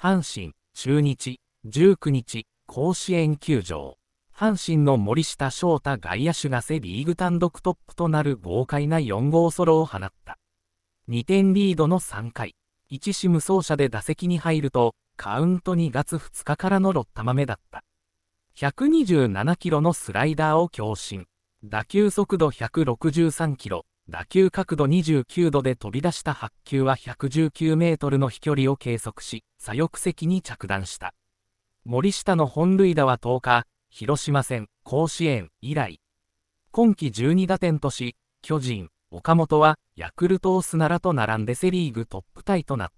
阪神、中日、19日、甲子園球場。阪神の森下翔太外野手がセ・リーグ単独トップとなる豪快な4号ソロを放った。2点リードの3回、1死無走者で打席に入ると、カウント2月2日からの6玉目だった。127キロのスライダーを強振。打球速度163キロ、打球角度29度で飛び出した白球は119メートルの飛距離を計測し、左翼席に着弾した。森下の本塁打は10日、広島戦、甲子園以来。今季12打点とし、巨人、岡本はヤクルトオスナらと並んでセリーグトップタイとなった。